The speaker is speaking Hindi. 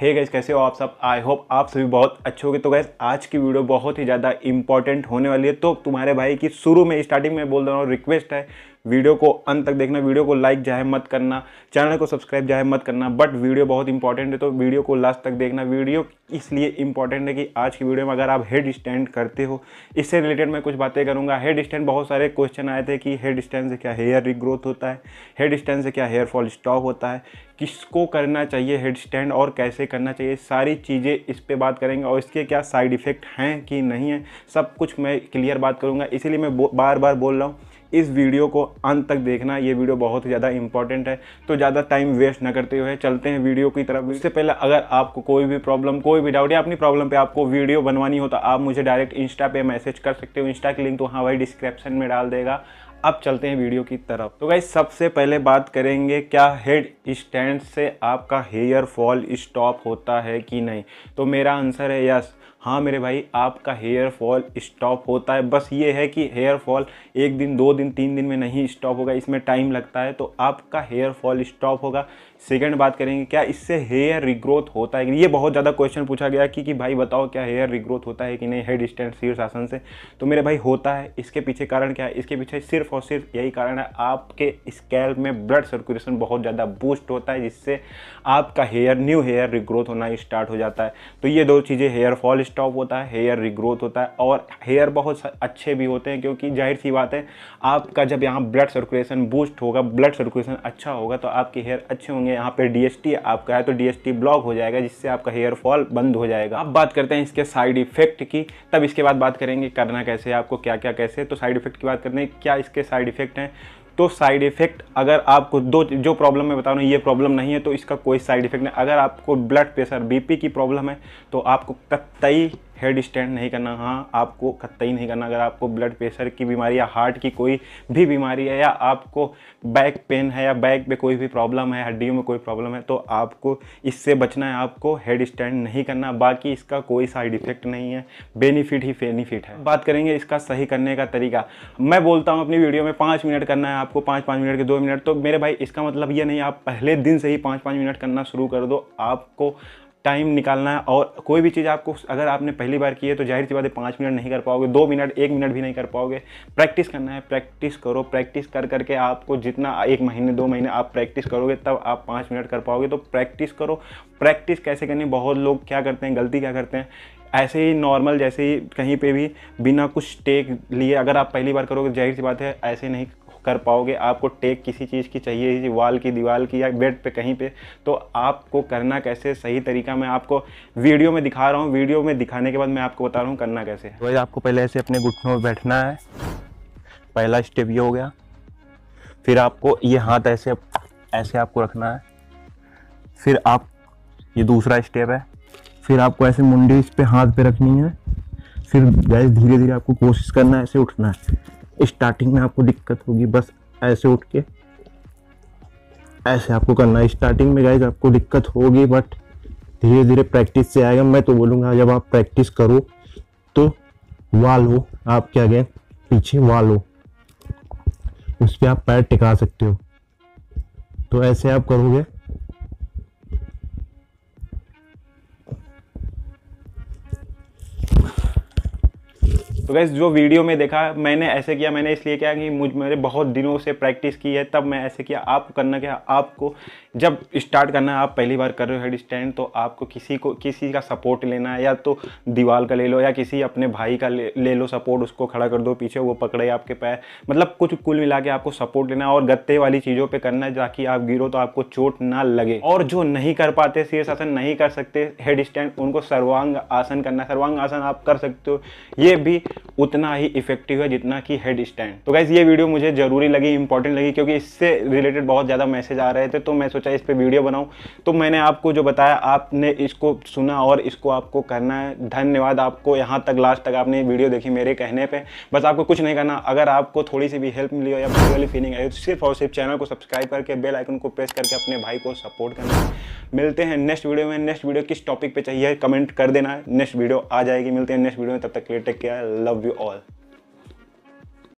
हे गैस कैसे हो आप सब आई होप आप सभी बहुत अच्छे होगे तो गैस आज की वीडियो बहुत ही ज़्यादा इंपॉर्टेंट होने वाली है तो तुम्हारे भाई की शुरू में स्टार्टिंग में बोल रहा हूँ रिक्वेस्ट है वीडियो को अंत तक देखना वीडियो को लाइक चाहे मत करना चैनल को सब्सक्राइब जाए मत करना बट वीडियो बहुत इंपॉर्टेंट है तो वीडियो को लास्ट तक देखना वीडियो इसलिए इंपॉर्टेंट है कि आज की वीडियो में अगर आप हेड स्टैंड करते हो इससे रिलेटेड मैं कुछ बातें करूँगा हेड स्टैंड बहुत सारे क्वेश्चन आए थे कि हेड स्टैंड से क्या हेयर रिग्रोथ होता है हेड स्टैंड से क्या हेयर फॉल स्टॉप होता है किसको करना चाहिए हेड स्टैंड और कैसे करना चाहिए सारी चीज़ें इस पर बात करेंगे और इसके क्या साइड इफ़ेक्ट हैं कि नहीं है सब कुछ मैं क्लियर बात करूँगा इसीलिए मैं बार बार बोल रहा हूँ इस वीडियो को अंत तक देखना ये वीडियो बहुत ही ज़्यादा इंपॉर्टेंट है तो ज़्यादा टाइम वेस्ट ना करते हुए चलते हैं वीडियो की तरफ इससे पहले अगर आपको कोई भी प्रॉब्लम कोई भी डाउट या अपनी प्रॉब्लम पर आपको वीडियो बनवानी हो तो आप मुझे डायरेक्ट इंस्टा पर मैसेज कर सकते हो इंस्टा की लिंक तो हाँ भाई डिस्क्रिप्शन में डाल देगा अब चलते हैं वीडियो की तरफ तो भाई सबसे पहले बात करेंगे क्या हेड स्टैंड से आपका हेयर फॉल स्टॉप होता है कि नहीं तो मेरा आंसर है यस हाँ मेरे भाई आपका हेयर फॉल स्टॉप होता है बस ये है कि हेयर फॉल एक दिन दो दिन तीन दिन में नहीं स्टॉप होगा इसमें टाइम लगता है तो आपका हेयर फॉल स्टॉप होगा सेकेंड बात करेंगे क्या इससे हेयर रिग्रोथ होता है ये बहुत ज़्यादा क्वेश्चन पूछा गया कि कि भाई बताओ क्या हेयर रिग्रोथ होता है कि नहीं हेड स्टैंड शीर्षासन से तो मेरे भाई होता है इसके पीछे कारण क्या है इसके पीछे सिर्फ और सिर्फ यही कारण है आपके स्कैल्प में ब्लड सर्कुलेशन बहुत ज़्यादा बूस्ट होता है जिससे आपका हेयर न्यू हेयर रिग्रोथ होना स्टार्ट हो जाता है तो ये दो चीज़ें हेयर फॉल स्टॉप होता है हेयर रिग्रोथ होता है और हेयर बहुत अच्छे भी होते हैं क्योंकि जाहिर सी बात है आपका जब यहाँ ब्लड सर्कुलेशन बूस्ट होगा ब्लड सर्कुलेशन अच्छा होगा तो आपके हेयर अच्छे होंगे यहाँ पर डी आपका है तो डी ब्लॉक हो जाएगा जिससे आपका हेयर फॉल बंद हो जाएगा अब बात करते हैं इसके साइड इफेक्ट की तब इसके बाद बात करेंगे करना कैसे आपको क्या क्या कैसे तो साइड इफेक्ट की बात करते हैं क्या इसके साइड इफेक्ट हैं तो साइड इफ़ेक्ट अगर आपको दो जो प्रॉब्लम मैं बता रहा हूँ ये प्रॉब्लम नहीं है तो इसका कोई साइड इफ़ेक्ट नहीं अगर आपको ब्लड प्रेशर बीपी की प्रॉब्लम है तो आपको कतई हेड स्टैंड नहीं करना हाँ आपको कतई नहीं करना अगर आपको ब्लड प्रेशर की बीमारी या हार्ट की कोई भी बीमारी है या आपको बैक पेन है या बैक पे कोई भी प्रॉब्लम है हड्डियों में कोई प्रॉब्लम है तो आपको इससे बचना है आपको हेड स्टैंड नहीं करना बाकी इसका कोई साइड इफेक्ट नहीं है बेनिफिट ही बेनिफिट है बात करेंगे इसका सही करने का तरीका मैं बोलता हूँ अपनी वीडियो में पाँच मिनट करना है आपको पाँच पाँच मिनट के दो मिनट तो मेरे भाई इसका मतलब ये नहीं आप पहले दिन से ही पाँच पाँच मिनट करना शुरू कर दो आपको टाइम निकालना है और कोई भी चीज़ आपको अगर आपने पहली बार की है तो जाहिर सी बात है पाँच मिनट नहीं कर पाओगे दो मिनट एक मिनट भी नहीं कर पाओगे प्रैक्टिस करना है प्रैक्टिस करो प्रैक्टिस कर करके आपको जितना एक महीने दो महीने आप प्रैक्टिस करोगे तब आप पाँच मिनट कर पाओगे तो प्रैक्टिस करो प्रैक्टिस कैसे करनी बहुत लोग क्या करते हैं गलती क्या करते हैं ऐसे ही नॉर्मल जैसे ही कहीं पे भी बिना कुछ टेक लिए अगर आप पहली बार करोगे तो जाहिर सी बात है ऐसे नहीं कर पाओगे आपको टेक किसी चीज़ की चाहिए वाल की दीवार की या बेड पे कहीं पे तो आपको करना कैसे सही तरीका मैं आपको वीडियो में दिखा रहा हूँ वीडियो में दिखाने के बाद मैं आपको बता रहा हूँ करना कैसे है तो आपको पहले ऐसे अपने घुटनों में बैठना है पहला स्टेप ये हो गया फिर आपको ये हाथ ऐसे ऐसे आपको रखना है फिर आप ये दूसरा स्टेप है फिर आपको ऐसे मुंडी इस पे हाथ पे रखनी है फिर गैस धीरे धीरे आपको कोशिश करना है ऐसे उठना है स्टार्टिंग में आपको दिक्कत होगी बस ऐसे उठ के ऐसे आपको करना है स्टार्टिंग में गाइज आपको दिक्कत होगी बट धीरे धीरे प्रैक्टिस से आएगा मैं तो बोलूँगा जब आप प्रैक्टिस करो तो वाल हो आप क्या गए पीछे वाल हो उस पर आप पैर टिका सकते हो तो ऐसे आप करोगे तो गैस जो वीडियो में देखा मैंने ऐसे किया मैंने इसलिए किया कि मुझ मेरे बहुत दिनों से प्रैक्टिस की है तब मैं ऐसे किया आपको करना क्या आपको जब स्टार्ट करना है आप पहली बार कर रहे हो हेड स्टैंड तो आपको किसी को किसी का सपोर्ट लेना है या तो दीवार का ले लो या किसी अपने भाई का ले, ले लो सपोर्ट उसको खड़ा कर दो पीछे वो पकड़े आपके पैर मतलब कुछ कुल मिला के आपको सपोर्ट लेना और गत्ते वाली चीज़ों पर करना है ताकि आप गिरो तो आपको चोट ना लगे और जो नहीं कर पाते शीर्ष आसन नहीं कर सकते हेड स्टैंड उनको सर्वांग आसन करना सर्वांग आसन आप कर सकते हो ये भी उतना ही इफेक्टिव है जितना कि हेड स्टैंड तो गाइज ये वीडियो मुझे जरूरी लगी इंपॉर्टेंट लगी क्योंकि इससे रिलेटेड बहुत ज़्यादा मैसेज आ रहे थे तो मैं सोचा इस पर वीडियो बनाऊँ तो मैंने आपको जो बताया आपने इसको सुना और इसको आपको करना है धन्यवाद आपको यहाँ तक लास्ट तक आपने वीडियो देखी मेरे कहने पर बस आपको कुछ नहीं करना अगर आपको थोड़ी सी भी हेल्प मिली हो या बुरी वाली फीलिंग आई हो तो सिर्फ और सिर्फ चैनल को सब्सक्राइब करके बेल आइकन को प्रेस करके अपने भाई को सपोर्ट करना मिलते हैं नेक्स्ट वीडियो में नेक्स्ट वीडियो किस टॉपिक पे चाहिए कमेंट कर देना नेक्स्ट वीडियो आ जाएगी मिलते हैं नेक्स्ट वीडियो में तब तक क्लियर टेक किया love you all.